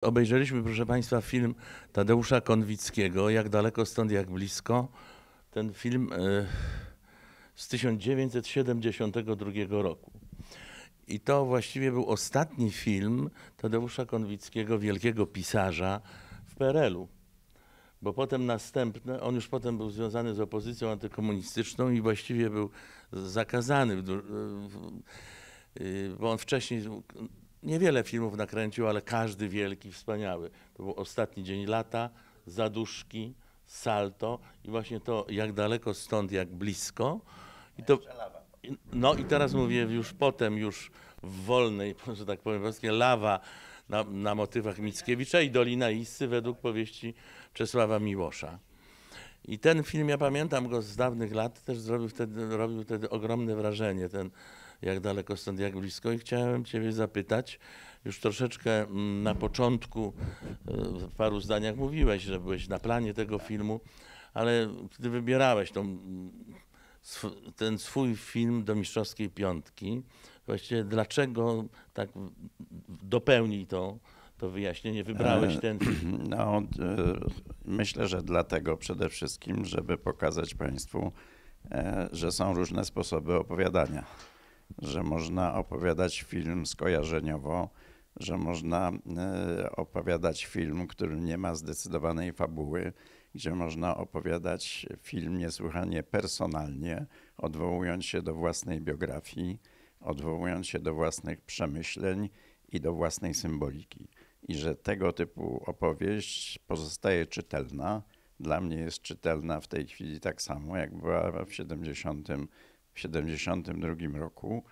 Obejrzeliśmy, proszę Państwa, film Tadeusza Konwickiego, Jak daleko stąd, jak blisko. Ten film e, z 1972 roku. I to właściwie był ostatni film Tadeusza Konwickiego, wielkiego pisarza w PRL-u. Bo potem następne, on już potem był związany z opozycją antykomunistyczną i właściwie był zakazany. W, w, bo on wcześniej niewiele filmów nakręcił, ale każdy wielki, wspaniały. To był ostatni dzień lata, zaduszki, salto i właśnie to, jak daleko stąd, jak blisko. I to, no i teraz mówię już potem, już w wolnej, że tak powiem, właśnie lawa na, na motywach Mickiewicza i Dolina Issy według powieści Czesława Miłosza. I ten film, ja pamiętam go z dawnych lat, też zrobił wtedy, robił wtedy ogromne wrażenie. Ten, jak daleko stąd, jak blisko. I chciałem Ciebie zapytać, już troszeczkę mm, na początku e, w paru zdaniach mówiłeś, że byłeś na planie tego filmu, ale gdy wybierałeś tą, ten swój film do Mistrzowskiej Piątki, właściwie dlaczego tak dopełnij to, to wyjaśnienie, wybrałeś e, ten film? No, e, myślę, że dlatego przede wszystkim, żeby pokazać Państwu, że są różne sposoby opowiadania że można opowiadać film skojarzeniowo, że można e, opowiadać film, który nie ma zdecydowanej fabuły, gdzie można opowiadać film niesłychanie personalnie, odwołując się do własnej biografii, odwołując się do własnych przemyśleń i do własnej symboliki. I że tego typu opowieść pozostaje czytelna. Dla mnie jest czytelna w tej chwili tak samo, jak była w 70 w 1972 roku,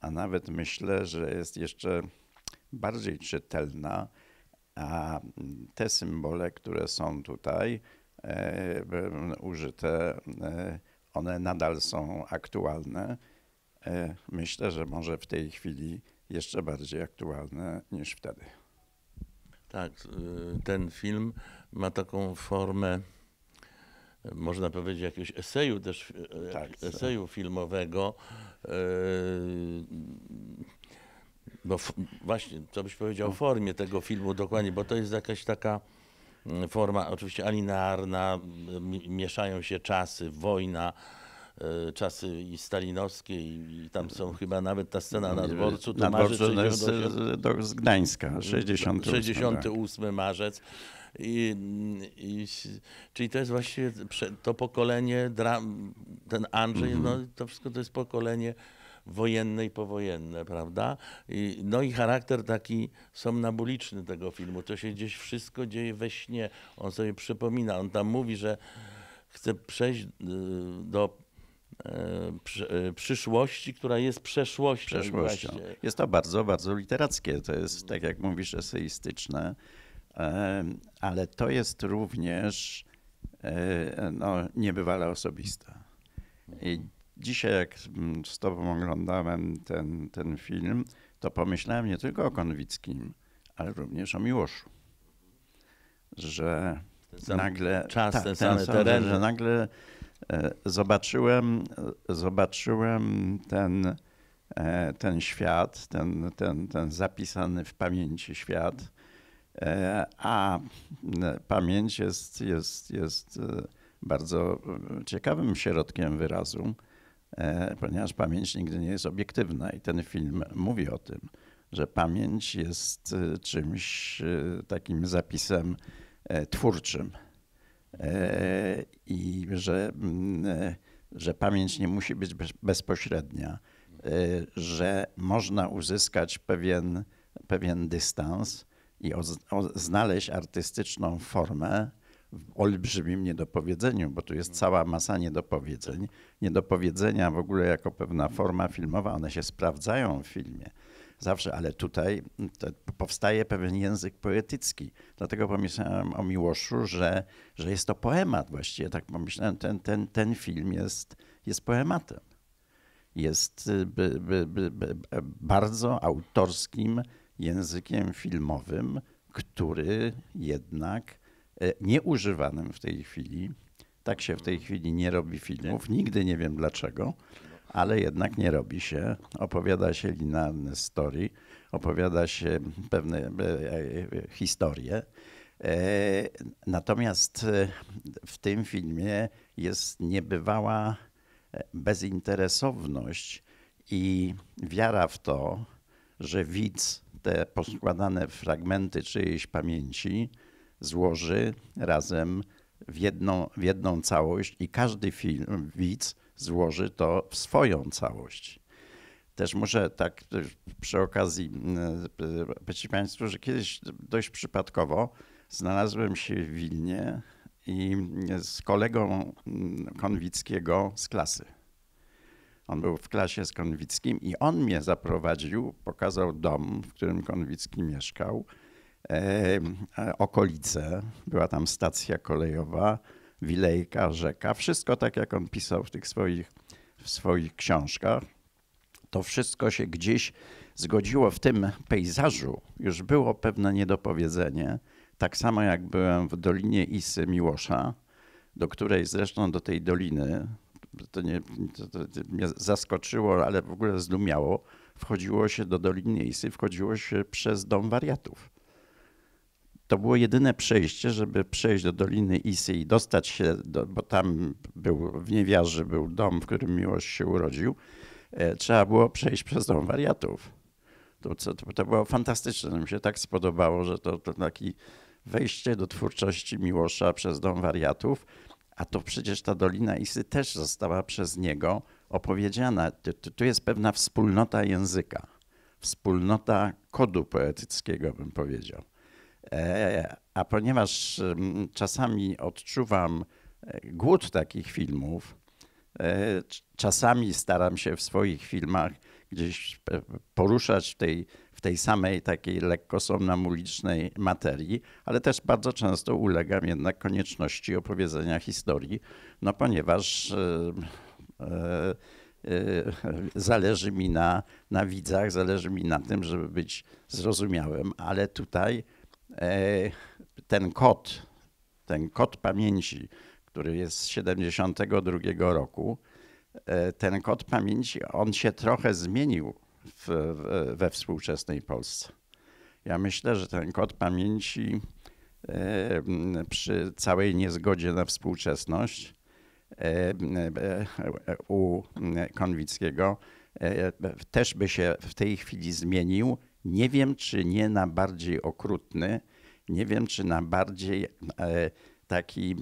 a nawet myślę, że jest jeszcze bardziej czytelna, a te symbole, które są tutaj e, użyte, e, one nadal są aktualne. E, myślę, że może w tej chwili jeszcze bardziej aktualne niż wtedy. Tak, y, ten film ma taką formę można powiedzieć, jakiegoś eseju też, e, tak, e, e, eseju tak. filmowego. Bo właśnie, co byś powiedział o formie tego filmu dokładnie, bo to jest jakaś taka mm, forma, oczywiście alinearna, mieszają się czasy, wojna, czasy i stalinowskie i tam są chyba nawet ta scena na dworcu. Na dworcu jest do, z Gdańska, 68. Mm, 68 marzec. I, i, czyli to jest właściwie to pokolenie, ten Andrzej, mm -hmm. no, to wszystko to jest pokolenie wojenne i powojenne, prawda? I, no i charakter taki somnambuliczny tego filmu. To się gdzieś wszystko dzieje we śnie. On sobie przypomina, on tam mówi, że chce przejść y, do e, e, przyszłości, która jest przeszłością. przeszłością. Jest to bardzo, bardzo literackie. To jest, tak jak mówisz, eseistyczne ale to jest również e, no, niebywale osobiste. I dzisiaj, jak z Tobą oglądałem ten, ten film, to pomyślałem nie tylko o Konwickim, ale również o Miłoszu. Że ten nagle. Czas, tak, ten sam, Że nagle e, zobaczyłem, zobaczyłem ten, e, ten świat, ten, ten, ten zapisany w pamięci świat E, a e, pamięć jest, jest, jest e, bardzo ciekawym środkiem wyrazu, ponieważ pamięć nigdy nie jest obiektywna i ten film mówi o tym, że pamięć jest czymś takim zapisem twórczym i że, mm, że pamięć nie musi być bezpośrednia, że można uzyskać pewien, pewien dystans i o, o, znaleźć artystyczną formę w olbrzymim niedopowiedzeniu, bo tu jest mm. cała masa niedopowiedzeń. Niedopowiedzenia w ogóle jako pewna forma filmowa, one się sprawdzają w filmie zawsze, ale tutaj powstaje pewien język poetycki. Dlatego pomyślałem o Miłoszu, że, że jest to poemat właściwie. Tak pomyślałem, ten, ten, ten film jest, jest poematem. Jest y, by, by, by, bardzo autorskim językiem filmowym, który jednak e, nieużywanym w tej chwili, tak się w tej chwili nie robi filmów, nigdy nie wiem dlaczego, ale jednak nie robi się. Opowiada się linearne story, opowiada się pewne e, e, historie. Natomiast w tym filmie jest niebywała bezinteresowność i wiara w to, że widz te poskładane fragmenty czyjejś pamięci złoży razem w jedną, w jedną całość i każdy film, widz złoży to w swoją całość. Też muszę tak e, przy okazji e, powiedzieć Państwu, że kiedyś dość przypadkowo znalazłem się w Wilnie i z kolegą mm, Konwickiego z klasy. On był w klasie z Konwickim i on mnie zaprowadził, pokazał dom, w którym Konwicki mieszkał, e, okolice, była tam stacja kolejowa, wilejka, rzeka, wszystko tak jak on pisał w tych swoich, w swoich książkach. To wszystko się gdzieś zgodziło w tym pejzażu. Już było pewne niedopowiedzenie, tak samo jak byłem w Dolinie Isy Miłosza, do której zresztą do tej doliny to, nie, to, to, to mnie zaskoczyło, ale w ogóle zdumiało, wchodziło się do Doliny Isy, wchodziło się przez dom wariatów. To było jedyne przejście, żeby przejść do Doliny Isy i dostać się, do, bo tam był, w Niewiarze był dom, w którym Miłość się urodził. E, trzeba było przejść przez dom wariatów. To, to, to było fantastyczne, mi się tak spodobało, że to, to takie wejście do twórczości Miłosza przez dom wariatów a to przecież ta Dolina Isy też została przez niego opowiedziana. Tu, jest pewna wspólnota języka, wspólnota kodu poetyckiego, bym powiedział. E, a ponieważ mm, czasami odczuwam e, głód takich filmów, e, czasami staram się w swoich filmach gdzieś poruszać w tej tej samej takiej lekko somnamulicznej materii, ale też bardzo często ulegam jednak konieczności opowiedzenia historii, no ponieważ e, e, e, zależy mi na, na widzach, zależy mi na tym, żeby być zrozumiałym, ale tutaj ten kod, ten kod pamięci, który jest z 72 roku, ten kod pamięci, on się trochę zmienił w, we współczesnej Polsce. Ja myślę, że ten kod pamięci e, przy całej niezgodzie na współczesność e, e, u Konwickiego też by się w tej chwili zmienił. Nie wiem, czy nie na bardziej okrutny, nie wiem, czy na bardziej taki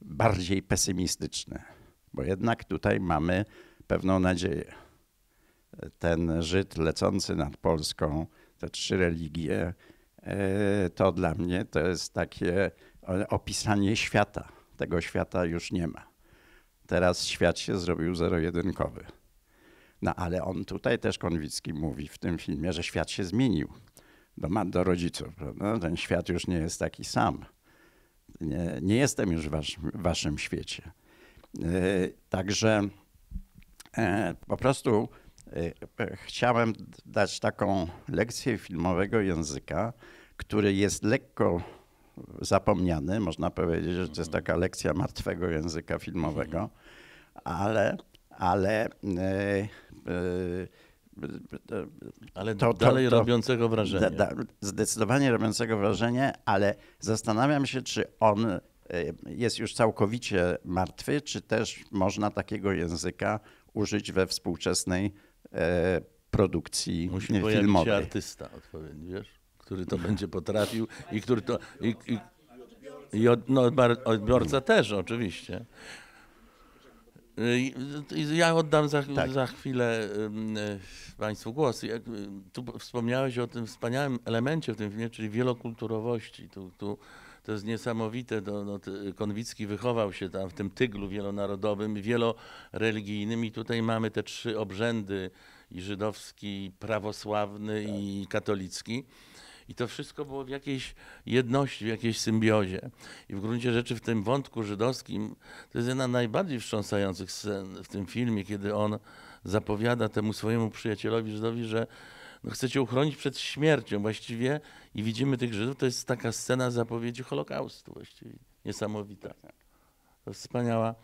bardziej pesymistyczny, bo jednak tutaj mamy pewną nadzieję ten Żyd lecący nad Polską, te trzy religie, e, to dla mnie to jest takie e, opisanie świata. Tego świata już nie ma. Teraz świat się zrobił zero-jedynkowy. No ale on tutaj też Konwicki mówi w tym filmie, że świat się zmienił. Do, do rodziców, prawda? Ten świat już nie jest taki sam. Nie, nie jestem już w waszym, waszym świecie. E, także po prostu Y, e, chciałem dać taką lekcję filmowego języka, który jest lekko zapomniany. Można powiedzieć, że to jest mhm. taka lekcja martwego języka filmowego, mhm. ale, ale y, y, ale to, dalej to, robiącego wrażenie. da, zdecydowanie robiącego wrażenie, ale zastanawiam się, czy on jest już całkowicie martwy, czy też można takiego języka użyć we współczesnej E, produkcji Musi filmowej. Musi artysta odpowiedni, wiesz, który to będzie potrafił i który to... I, i, i od, no, odbiorca też oczywiście. Ja oddam za, tak. za, chwilę e, Państwu głos. Tu wspomniałeś o tym wspaniałym elemencie w tym filmie, czyli wielokulturowości. Tu, tu to jest niesamowite. To, no, y, Konwicki wychował się tam w tym tyglu wielonarodowym, wieloreligijnym i tutaj mamy te trzy obrzędy i żydowski, i prawosławny tak. i katolicki. I to wszystko było w jakiejś jedności, w jakiejś symbiozie. I w gruncie rzeczy w tym wątku żydowskim to jest jedna z najbardziej wstrząsających scen w tym filmie, kiedy on zapowiada temu swojemu przyjacielowi Żydowi, że no, chcecie uchronić przed śmiercią. Właściwie i widzimy tych Żydów, to jest taka scena zapowiedzi Holokaustu właściwie, niesamowita. To wspaniała,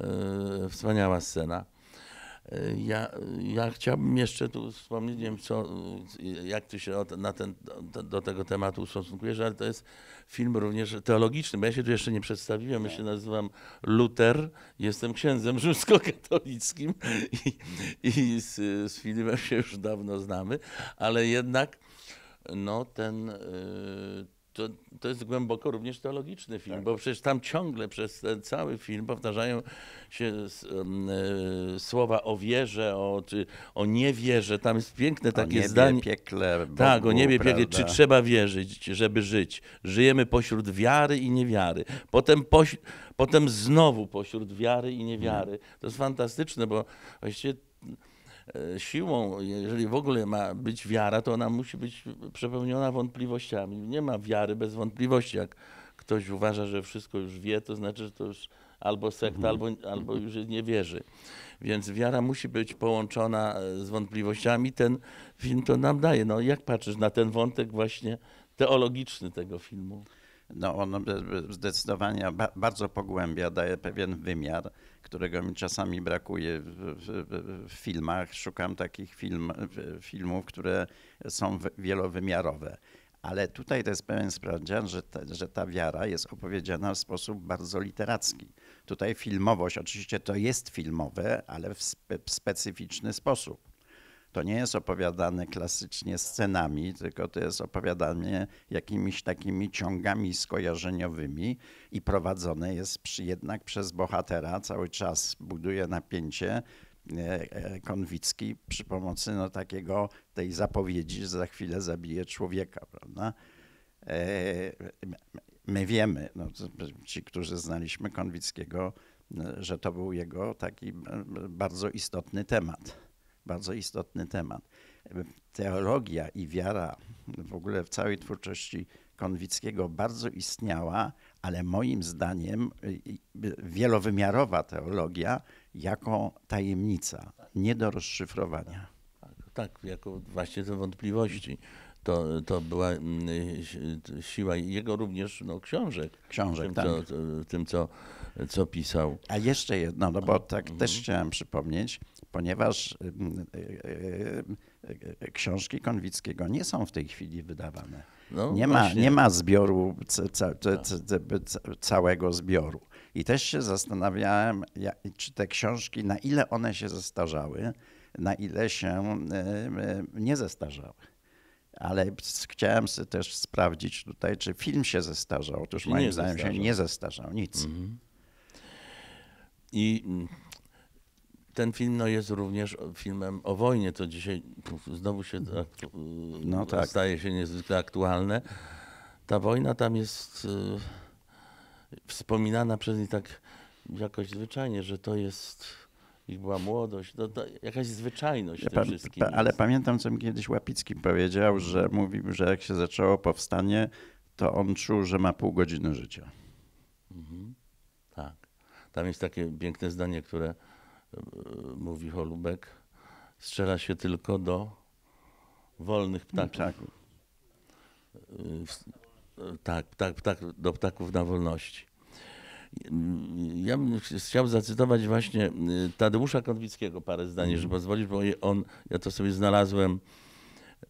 e, wspaniała scena. E, ja, ja chciałbym jeszcze tu wspomnieć, nie wiem co, jak ty się od, na ten, do, do, tego tematu ustosunkujesz, ale to jest film również teologiczny, bo ja się tu jeszcze nie przedstawiłem, ja się nazywam Luter, jestem księdzem rzymskokatolickim i, i z, z Filipem się już dawno znamy, ale jednak no ten, y, to, to jest głęboko również teologiczny film, tak. bo przecież tam ciągle przez ten cały film powtarzają się y, słowa o wierze, o, czy, o niewierze. Tam jest piękne takie o niebie, zdanie. Piekle, Bogu, tak, o niebie prawda. piekle. Czy trzeba wierzyć, żeby żyć? Żyjemy pośród wiary i niewiary. Potem, poś, potem znowu pośród wiary i niewiary. Mhm. To jest fantastyczne, bo właściwie E, siłą, jeżeli w ogóle ma być wiara, to ona musi być przepełniona wątpliwościami. Nie ma wiary bez wątpliwości. Jak ktoś uważa, że wszystko już wie, to znaczy, że to już albo sekta, mhm. albo, albo już nie wierzy. Więc wiara musi być połączona e, z wątpliwościami. Ten film to nam daje. No, jak patrzysz na ten wątek właśnie teologiczny tego filmu? no on e, zdecydowanie bardzo pogłębia, daje pewien wymiar, którego mi czasami brakuje w, w, w filmach. Szukam takich film, filmów, które są wielowymiarowe. Ale tutaj to jest pewien sprawdzian, że ta, że ta wiara jest opowiedziana w sposób bardzo literacki. Tutaj filmowość, oczywiście to jest filmowe, ale w, spe, w specyficzny sposób. To nie jest opowiadane klasycznie scenami, tylko to jest opowiadanie jakimiś takimi ciągami skojarzeniowymi i prowadzone jest przy, jednak przez bohatera, cały czas buduje napięcie. E, e, konwicki przy pomocy no, takiego, tej zapowiedzi, że za chwilę zabije człowieka, prawda? E, my wiemy, no, ci, którzy znaliśmy Konwickiego, że to był jego taki bardzo istotny temat bardzo istotny temat. Teologia i wiara w ogóle w całej twórczości Konwickiego bardzo istniała, ale moim zdaniem y, y, wielowymiarowa teologia jako tajemnica, nie do rozszyfrowania. Tak, tak jako właśnie te wątpliwości to, to była mm, siła jego również no, książek. Książek, tym, tak. Co, tym, co, co pisał. A jeszcze jedno, no bo tak mhm. też chciałem przypomnieć, ponieważ mm, e, e, e, książki Konwickiego nie są w tej chwili wydawane. No, nie, ma, nie ma zbioru, ca, ca, tak. ca, całego zbioru. I też się zastanawiałem, czy te książki, na ile one się zestarzały, na ile się nie zestarzały ale chciałem też sprawdzić tutaj, czy film się zestarzał. Otóż moim zdaniem się nie zestarzał, nic. Mhm. I mm, ten film no, jest również filmem o wojnie, to dzisiaj znowu się tak, e, no, tak. staje się niezwykle aktualne. Ta wojna tam jest e, wspominana przez nich tak jakoś zwyczajnie, że to jest ich była młodość, to, to jakaś zwyczajność ja, pa, pa, Ale pamiętam, co mi kiedyś Łapicki powiedział, że mhm. mówił, że jak się zaczęło powstanie, to on czuł, że ma pół godziny życia. Mhm. Tak. Tam jest takie piękne zdanie, które e, mówi Holubek. Strzela się tylko do wolnych ptaków. ptaków. E, e, tak, ptak, ptak, do ptaków na wolności. Ja bym chciał zacytować właśnie y, Tadeusza Konwickiego parę zdań, żeby mhm. pozwolić, bo on, ja to sobie znalazłem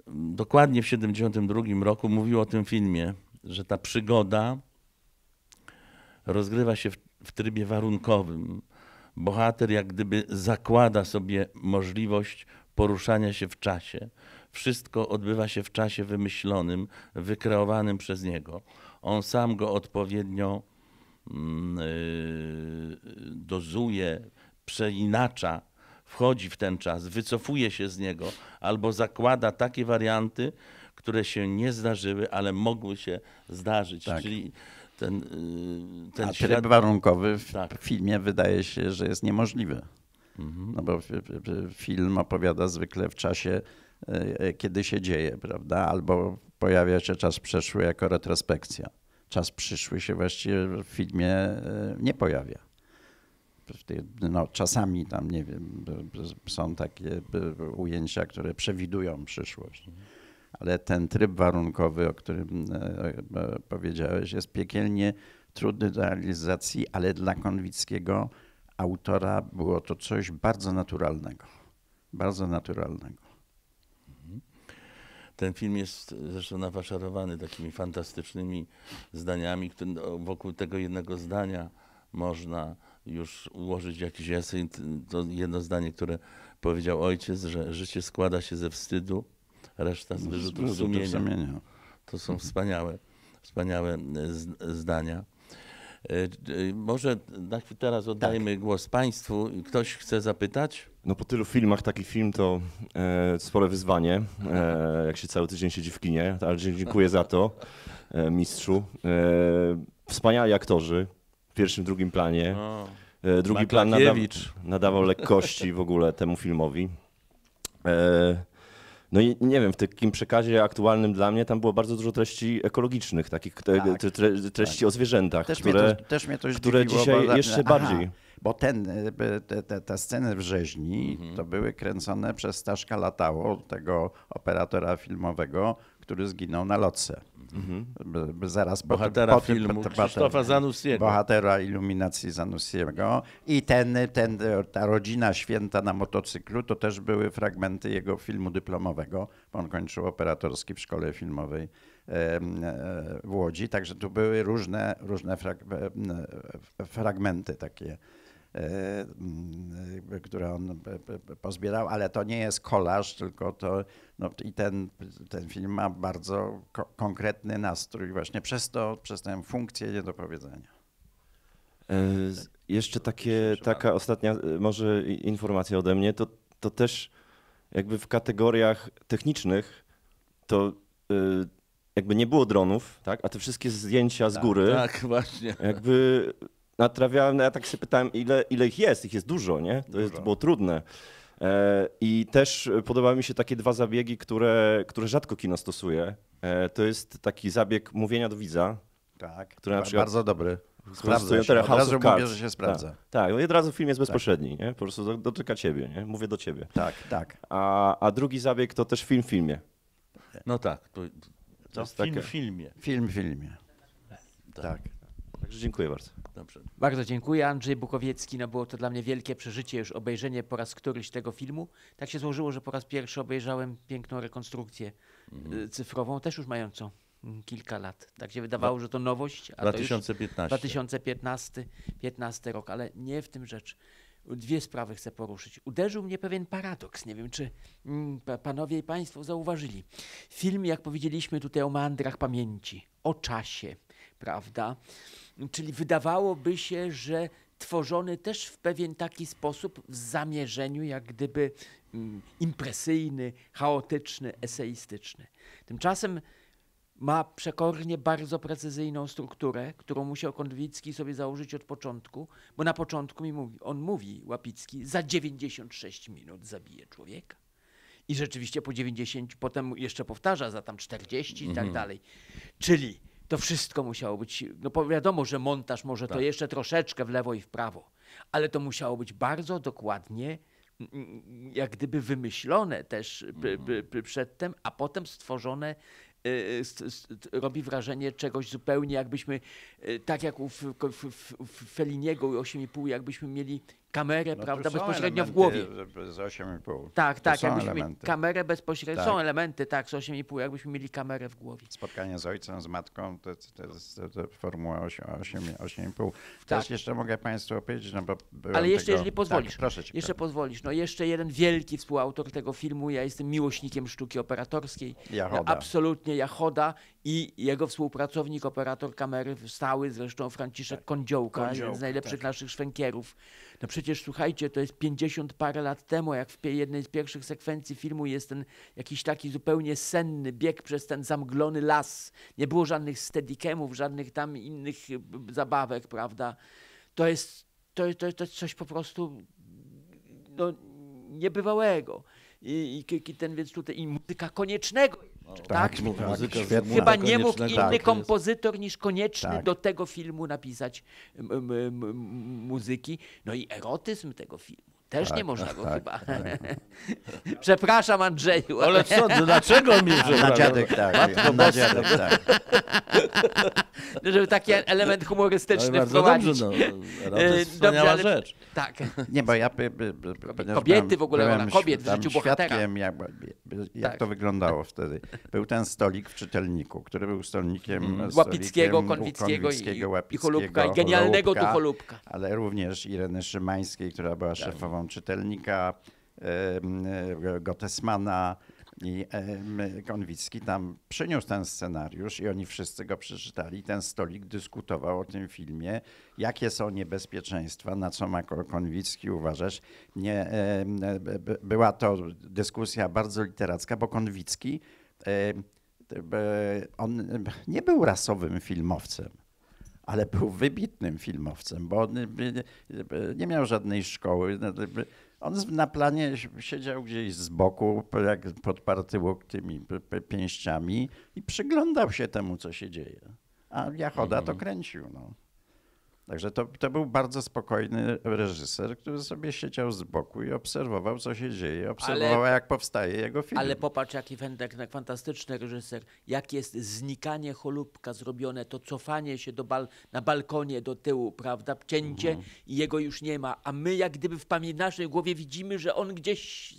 mm, dokładnie w 1972 roku, mówił o tym filmie, że ta przygoda rozgrywa się w, w trybie warunkowym. Bohater jak gdyby zakłada sobie możliwość poruszania się w czasie. Wszystko odbywa się w czasie wymyślonym, wykreowanym przez niego. On sam go odpowiednio Mm, y, dozuje, przeinacza, wchodzi w ten czas, wycofuje się z niego albo zakłada takie warianty, które się nie zdarzyły, ale mogły się zdarzyć. Tak. Czyli ten, y, ten A warunkowy w tak. filmie wydaje się, że jest niemożliwy. Mhm. No bo film opowiada zwykle w czasie, y, kiedy się dzieje, prawda? Albo pojawia się czas przeszły jako retrospekcja czas przyszły się właściwie w filmie e, nie pojawia. No, czasami tam, nie wiem, są takie ujęcia, które przewidują przyszłość. Ale ten tryb warunkowy, o którym e, e, powiedziałeś, jest piekielnie trudny do realizacji, ale dla Konwickiego autora było to coś bardzo naturalnego. Bardzo naturalnego. Ten film jest zresztą nafaszerowany takimi fantastycznymi zdaniami, które no, wokół tego jednego zdania można już ułożyć jakiś esej. To jedno zdanie, które powiedział ojciec, że życie składa się ze wstydu, reszta z wyrzutów sumienia. To są wspaniałe, wspaniałe e, zdania. E, e, może teraz oddajmy tak. głos Państwu. Ktoś chce zapytać? No po tylu filmach taki film to e, spore wyzwanie, e, jak się cały tydzień siedzi w kinie, ale dziękuję za to, e, mistrzu. E, wspaniali aktorzy w pierwszym, drugim planie. drugi plan nadawał lekkości w ogóle temu filmowi. E, no i nie wiem, w takim przekazie aktualnym dla mnie tam było bardzo dużo treści ekologicznych, takich tak, tre, treści tak. o zwierzętach, też które, mnie to, też mnie to które dzisiaj bo, jeszcze aha, bardziej. Bo ten, te, te, te sceny w rzeźni mhm. to były kręcone przez Staszka Latało, tego operatora filmowego, który zginął na lotce. Mhm. Zaraz bohatera po, po, filmu Krzysztofa Zanussiego. Bohatera iluminacji Zanussiego. I ten, ten, ta rodzina święta na motocyklu to też były fragmenty jego filmu dyplomowego. On kończył operatorski w szkole filmowej e, w Łodzi. Także tu były różne, różne frag e, fragmenty takie E, które on e, pozbierał, ale to nie jest kolaż, tylko to no, i ten, ten film ma bardzo ko konkretny nastrój właśnie przez to, przez tę funkcję niedopowiedzenia. Yy, jeszcze tak, takie, taka ostatnia może informacja ode mnie, to, to też jakby w kategoriach technicznych to jakby nie było dronów, tak? A te wszystkie zdjęcia z tak, góry. Tak, tak właśnie. Jakby natrafiałem, no ja tak się pytałem, ile, ile ich jest, ich jest dużo, nie? To, jest, to było trudne. E, I też podobały mi się takie dwa zabiegi, które, które rzadko kino stosuje. E, to jest taki zabieg mówienia do widza. Tak, który na przykład, bardzo dobry. Sprawdzę się, od razu mówię, że się sprawdza. Tak, tak, no od razu film jest tak. bezpośredni, tak. nie? po prostu dotyka ciebie, nie? mówię do ciebie. Tak, tak. A, a drugi zabieg to też film w filmie. No tak. To, to, film w filmie. Film w filmie. Tak. tak. Także dziękuję bardzo. Dobrze. Bardzo dziękuję. Andrzej Bukowiecki, no było to dla mnie wielkie przeżycie, już obejrzenie po raz któryś tego filmu. Tak się złożyło, że po raz pierwszy obejrzałem piękną rekonstrukcję mhm. Y, cyfrową, też już mającą mm, kilka lat. Tak się wydawało, że to nowość. A 2015. 2015 15 rok, ale nie w tym rzecz. Dwie sprawy chcę poruszyć. Uderzył mnie pewien paradoks. Nie wiem, czy mm, panowie i państwo zauważyli. Film, jak powiedzieliśmy tutaj o mandrach pamięci, o czasie, prawda? Czyli wydawałoby się, że tworzony też w pewien taki sposób w zamierzeniu, jak gdyby mm, impresyjny, chaotyczny, eseistyczny. Tymczasem ma przekornie bardzo precyzyjną strukturę, którą musiał Konwicki sobie założyć od początku, bo na początku mi mówi, on mówi, Łapicki, za 96 minut zabije człowieka. I rzeczywiście po 90, potem jeszcze powtarza za tam 40 i tak mhm. dalej. Czyli to wszystko musiało być. No wiadomo, że montaż może tak. to jeszcze troszeczkę w lewo i w prawo, ale to musiało być bardzo dokładnie, mm, mm, jak gdyby wymyślone też y, mhm. przedtem, a potem stworzone y, y, robi wrażenie czegoś zupełnie jakbyśmy, tak jak u Feliniego i 8,5, jakbyśmy mieli kamerę, no, prawda, bezpośrednio w głowie. Z 8,5. Tak, tak, jakbyśmy elementy. kamerę bezpośrednio, tak. są elementy, tak, z 8,5, jakbyśmy mieli kamerę w głowie. Spotkanie z ojcem, z matką, to, to, to, formuła 8,5. Tak. Też jeszcze mogę Państwu opowiedzieć, no bo... Ale jeszcze, tego... jeżeli tak, pozwolisz, tak, proszę cię, jeszcze pozwolisz, no jeszcze jeden wielki współautor tego filmu, ja jestem miłośnikiem sztuki operatorskiej. Jachoda. Ja absolutnie, Jachoda i jego współpracownik, operator kamery, stały zresztą Franciszek tak. Kądziołka, Kądziołka jeden z najlepszych tak. naszych szwękierów. No przecież słuchajcie, to jest 50 parę lat temu, jak w jednej z pierwszych sekwencji filmu jest ten jakiś taki zupełnie senny bieg przez ten zamglony las. Nie było żadnych steadicamów, żadnych tam innych y, zabawek, prawda? To jest, to, to, to jest coś po prostu no, niebywałego. I, i, i ten więc tutaj i muzyka koniecznego tak, tak, tak muzyka świetna. Chyba nie mógł inny tak, kompozytor niż konieczny tak. do tego filmu napisać muzyki. No i erotyzm tego filmu. Też tak, nie tak, można go tak, chyba. Tak. Przepraszam Andrzeju. Ale co, dlaczego mnie przepraszam? Na dziadek tak, Matko na dziadek tak. No, żeby taki element humorystyczny no ale wprowadzić. Dobrze, no. To e, jest wspaniała Dobrze, ale... rzecz. Tak. Nie, bo ja... Kobiety w ogóle, byłem, kobiet w życiu bohatera. jak, jak tak. to wyglądało wtedy. Był ten stolik w czytelniku, który był stolnikiem... Mhm. Łapickiego, Konwickiego, Konwickiego i, Łapickiego, i Holubka. I genialnego Holubka, tu Holubka. Ale również Ireny Szymańskiej, która była tak. szefową czytelnika e, Gottesmana i Konwicki tam przyniósł ten scenariusz i oni wszyscy go przeczytali. Ten stolik dyskutował o tym filmie, jakie są niebezpieczeństwa, na co ma Konwicki uważać. Nie, e, była to dyskusja bardzo literacka, bo Konwicki on nie był rasowym filmowcem ale był wybitnym filmowcem, bo on y, y, y, nie miał żadnej szkoły. On na planie siedział gdzieś z boku, jak podparty tymi pięściami i przyglądał się temu, co się dzieje. A Jachoda to mhm. kręcił. No. Także to, to był bardzo spokojny reżyser, który sobie siedział z boku i obserwował, co się dzieje, obserwował, ale, jak powstaje jego film. Ale popatrz, jaki Wendek, fantastyczny reżyser, jak jest znikanie cholubka zrobione, to cofanie się do bal, na balkonie do tyłu, prawda, cięcie mhm. i jego już nie ma. A my jak gdyby w pamięci naszej głowie widzimy, że on gdzieś...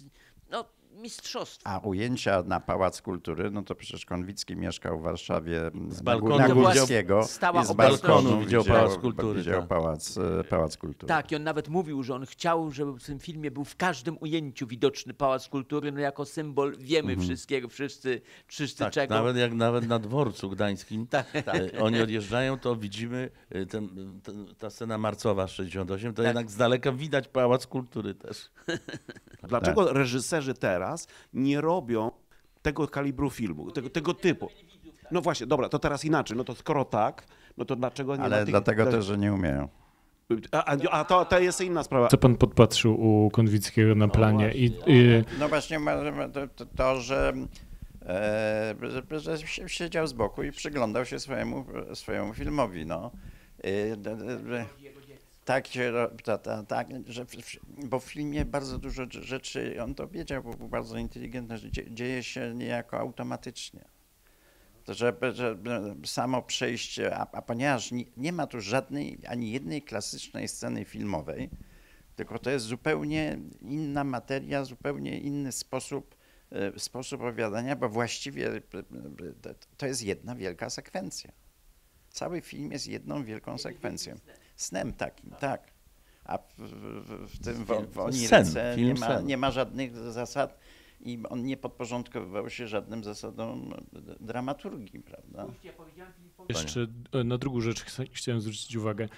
No, mistrzostwo. A ujęcia na Pałac Kultury, no to przecież Konwicki mieszkał w Warszawie z balkonu na Górskiego stała i z balkonu widział, Pałac Kultury. Widział tak. pałac, e, pałac Kultury. Tak, i on nawet mówił, że on chciał, żeby w tym filmie był w każdym ujęciu widoczny Pałac Kultury, no jako symbol wiemy mhm. wszystkiego, wszyscy, wszyscy tak, czego. Nawet, jak, nawet na dworcu gdańskim, tak. E, tak. oni odjeżdżają, to widzimy e, ten, ten, ta scena marcowa 68, to tak. jednak z daleka widać Pałac Kultury też. Dlaczego tak. reżyserzy teraz nie robią tego kalibru filmu, tego, tego typu? No właśnie, dobra, to teraz inaczej. No to skoro tak, no to dlaczego nie Ale tych... dlatego też, że nie umieją. A, a to, to, jest inna sprawa. Co pan podpatrzył u Konwickiego na no planie? No właśnie, I, i... No właśnie to, to że, e, że siedział z boku i przyglądał się swojemu, swojemu filmowi. No. E, tak się ta, ta, ta, że bo w filmie bardzo dużo rzeczy, on to wiedział, bo był bardzo inteligentny, że dzieje się niejako automatycznie. To, że, że samo przejście, a, a ponieważ nie, nie, ma tu żadnej, ani jednej klasycznej sceny filmowej, tylko to jest zupełnie inna materia, zupełnie inny sposób, e, sposób opowiadania, bo właściwie e, e, to jest jedna wielka sekwencja. Cały film jest jedną wielką sekwencją snem takim, tak. A w, w, w tym Wonirece nie, ma, nie ma żadnych zasad i on nie podporządkowywał się żadnym zasadom dramaturgii, prawda? Jeszcze e, na drugą rzecz chciałem zwrócić uwagę,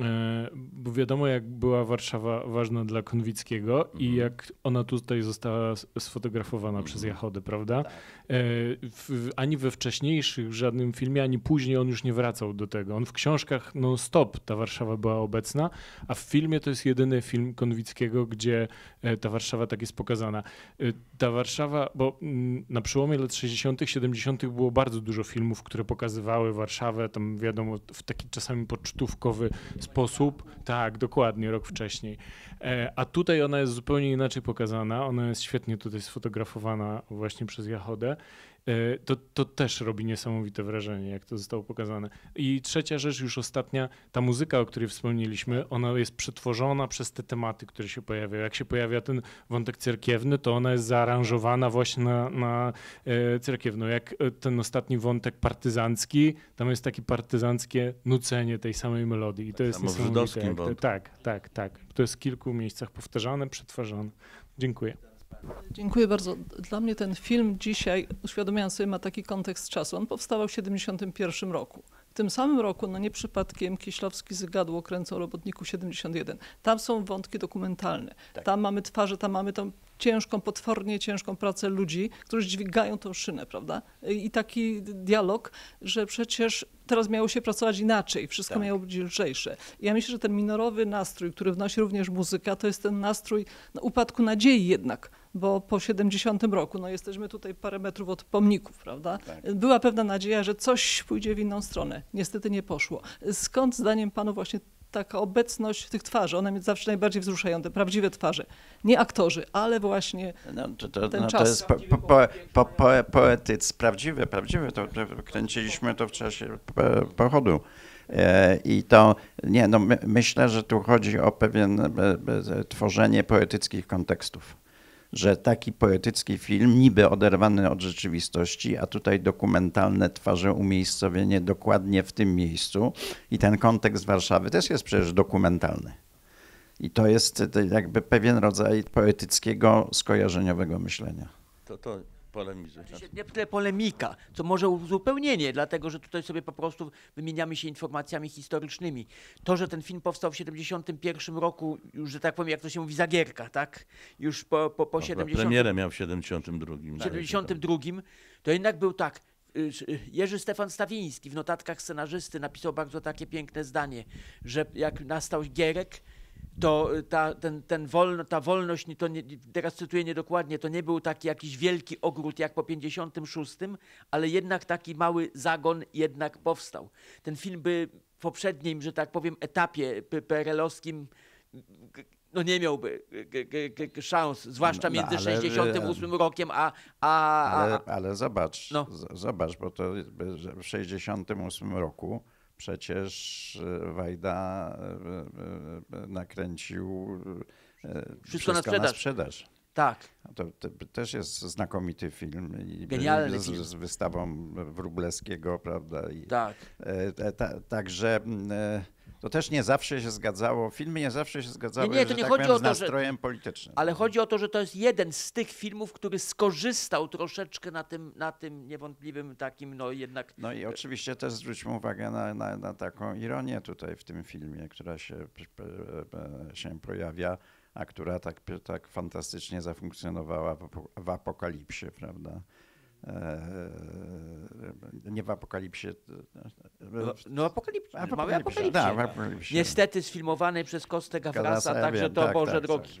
e, bo wiadomo jak była Warszawa ważna dla Konwickiego mhm. i jak ona tutaj została sfotografowana mhm. przez Jachodę, prawda? Tak. E, w, ani we wcześniejszych żadnym filmie, ani później on już nie wracał do tego. On w książkach non-stop ta Warszawa była obecna, a w filmie to jest jedyny film Konwickiego, gdzie ta Warszawa tak jest pokazana. Ta Warszawa, bo mm, na przełomie lat 60., 70. było bardzo dużo filmów, które pokazywały Warszawę, tam wiadomo, w taki czasami pocztówkowy sposób. Tak, dokładnie, rok wcześniej. E, a tutaj ona jest zupełnie inaczej pokazana. Ona jest świetnie tutaj sfotografowana właśnie przez Jachodę. E, to, to też robi niesamowite wrażenie, jak to zostało pokazane. I trzecia rzecz, już ostatnia, ta muzyka, o której wspomnieliśmy, ona jest przetworzona przez te tematy, które się pojawiają. Jak się pojawia ten wątek cerkiewny, to ona jest zaaranżowana właśnie na, na e, cerkiewną. Jak e, ten ostatni wątek partyzancki, tam jest takie partyzanckie nucenie tej samej melodii. I to tak jest niesamowite. W żydowskim jak, tak, tak, tak. To jest w kilku miejscach powtarzane, przetwarzane. Dziękuję. Dziękuję bardzo. Dla mnie ten film dzisiaj, uświadamiając sobie, ma taki kontekst czasu. On powstawał w 1971 roku. W tym samym roku, no nie przypadkiem, Kieślowski zgadło kręcą robotniku 71. Tam są wątki dokumentalne. Tak. Tam mamy twarze, tam mamy tą ciężką, potwornie ciężką pracę ludzi, którzy dźwigają tą szynę, prawda? I taki dialog, że przecież teraz miało się pracować inaczej, wszystko tak. miało być lżejsze. Ja myślę, że ten minorowy nastrój, który wnosi również muzyka, to jest ten nastrój no, upadku nadziei jednak bo po 70 roku, no jesteśmy tutaj parę metrów od pomników, prawda? Tak. Była pewna nadzieja, że coś pójdzie w inną stronę. Niestety nie poszło. Skąd zdaniem Panu właśnie taka obecność tych twarzy, one mnie zawsze najbardziej wzruszają, te prawdziwe twarze. Nie aktorzy, ale właśnie no, to, to, ten no, czas. To jest po, po, po, po poetyc, prawdziwe, prawdziwe, to, kręciliśmy to w czasie e, pochodu. E, I to, nie, no my, myślę, że tu chodzi o pewien e, tworzenie poetyckich kontekstów że taki poetycki film, niby oderwany od rzeczywistości, a tutaj dokumentalne twarze umiejscowienie dokładnie w tym miejscu i ten kontekst Warszawy też jest przecież dokumentalny. I to jest jakby pewien rodzaj poetyckiego, skojarzeniowego myślenia. To, to tak. Znaczy nie tyle polemika, co może uzupełnienie, dlatego że tutaj sobie po prostu wymieniamy się informacjami historycznymi. To, że ten film powstał w 71 roku, już, że tak powiem, jak to się mówi, zagierka, tak? Już po, po, po 70... No, premierę miał w 72. W 72, to jednak był tak, y, y, Jerzy Stefan Stawiński w notatkach scenarzysty napisał bardzo takie piękne zdanie, że jak nastał Gierek, to y, ta, ten, ten wolno, ta wolność, to nie, teraz cytuję niedokładnie, to nie był taki jakiś wielki ogród jak po 56, ale jednak taki mały zagon jednak powstał. Ten film by w poprzednim, że tak powiem, etapie PRL-owskim no nie miałby szans, zwłaszcza no, no, między no, ale, 68 e, rokiem a... a, a... Ale, ale, zobacz, no. zobacz, bo to w 68 roku przecież y, Wajda y, y, nakręcił wszystko, wszystko na, sprzedaż. na sprzedaż. Tak. To, to, też jest znakomity film. Genialny z, film. Z wystawą Wróblewskiego, prawda? I, tak. E, ta, także mm, e, to też nie zawsze się zgadzało. Filmy nie zawsze się zgadzały nie, nie, to nie tak chodzi powiem, o to, z nastrojem że, politycznym. Ale chodzi o to, że to jest jeden z tych filmów, który skorzystał troszeczkę na tym, na tym niewątpliwym takim, no jednak... No i oczywiście też zwróćmy uwagę na, na, na taką ironię tutaj w tym filmie, która się, się pojawia a która tak, tak fantastycznie zafunkcjonowała w apokalipsie, prawda? Eee, nie w apokalipsie. E, e, no, no apokalipsie. Mamy apokalipsie. Da, tak, apokalipsie. Niestety sfilmowany przez Kostę Gawrasa, także to tak, Boże tak, drogi.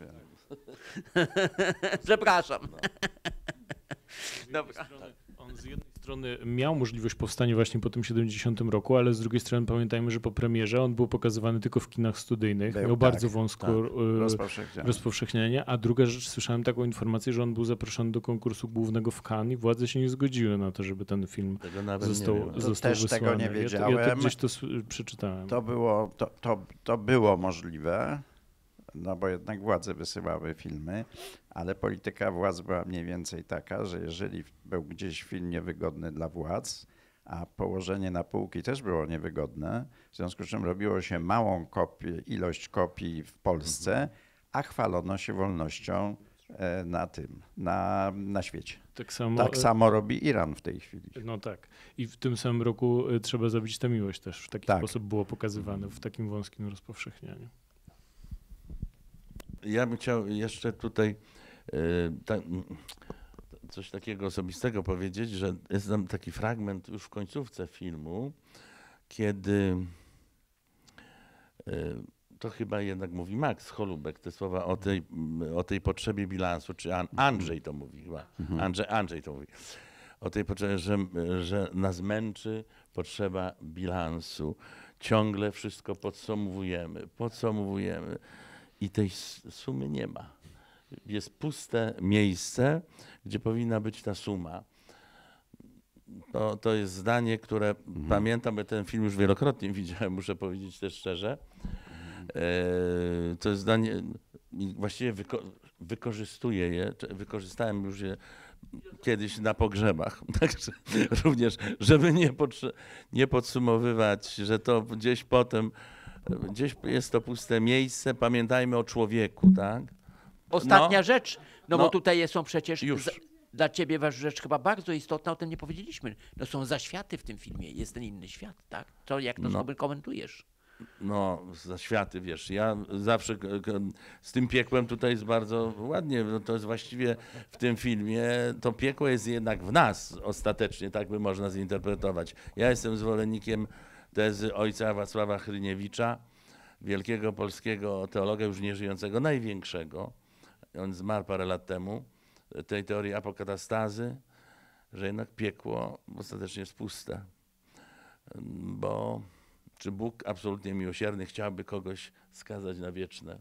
Tak, Przepraszam. No. Dobra. on z jednej strony miał możliwość powstania właśnie po tym 70 roku, ale z drugiej strony pamiętajmy, że po premierze on był pokazywany tylko w kinach studyjnych, był, miał tak, bardzo wąskie tak, e, a druga rzecz, słyszałem taką informację, że on był zaproszony do konkursu głównego w Cannes i władze się nie zgodziły na to, żeby ten film został, nie został też wysłany. tego nie wiedziałem. Ja to, ja to gdzieś to przeczytałem. To było, to, to, to było możliwe no bo jednak władze wysyłały filmy, ale polityka władz była mniej więcej taka, że jeżeli był gdzieś film niewygodny dla władz, a położenie na półki też było niewygodne, w związku z czym robiło się małą kopię, ilość kopii w Polsce, a chwalono się wolnością e, na tym, na, na świecie. Tak samo, tak samo robi Iran w tej chwili. No tak. I w tym samym roku e, trzeba zabić tę miłość też. W taki tak. sposób było pokazywane, w takim wąskim rozpowszechnianiu. Ja bym chciał jeszcze tutaj e, coś takiego osobistego powiedzieć, że jest tam taki fragment już w końcówce filmu, kiedy e, to chyba jednak mówi Max Holubek, te słowa o tej, o tej potrzebie bilansu, czy Andrzej to mówi chyba, mhm. Andrzej, Andrzej to mówi, o tej potrzebie, że, że nas męczy potrzeba bilansu, ciągle wszystko podsumowujemy, podsumowujemy i tej sumy nie ma. Jest puste miejsce, gdzie powinna być ta suma. To, to jest zdanie, które mhm. pamiętam, bo ten film już wielokrotnie widziałem, muszę powiedzieć też szczerze. E, to jest zdanie, właściwie wyko wykorzystuję je, wykorzystałem już je kiedyś na pogrzebach. Także również, żeby nie, nie podsumowywać, że to gdzieś potem Gdzieś jest to puste miejsce, pamiętajmy o człowieku, tak? Ostatnia no, rzecz, no, no, bo tutaj są przecież już. Za, dla ciebie ważna rzecz chyba bardzo istotna, o tym nie powiedzieliśmy. No są zaświaty w tym filmie, jest ten inny świat, tak? To jak to no. sobie komentujesz? No, za światy, wiesz, ja zawsze z tym piekłem tutaj jest bardzo ładnie, no to jest właściwie w tym filmie, to piekło jest jednak w nas ostatecznie, tak by można zinterpretować. Ja jestem zwolennikiem tezy ojca Wacława Hryniewicza, wielkiego polskiego teologa, już nieżyjącego, największego. On zmarł parę lat temu. Tej teorii apokatastazy, że jednak piekło ostatecznie jest puste. Bo czy Bóg absolutnie miłosierny chciałby kogoś skazać na wieczne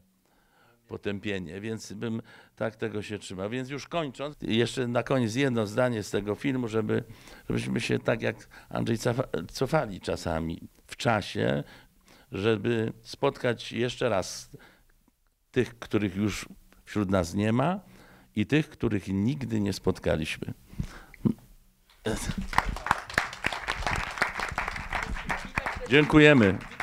potępienie, więc bym tak tego się trzymał. Więc już kończąc, jeszcze na koniec jedno zdanie z tego filmu, żeby, żebyśmy się tak jak Andrzej cofali czasami w czasie, żeby spotkać jeszcze raz tych, których już wśród nas nie ma i tych, których nigdy nie spotkaliśmy. Dziękujemy.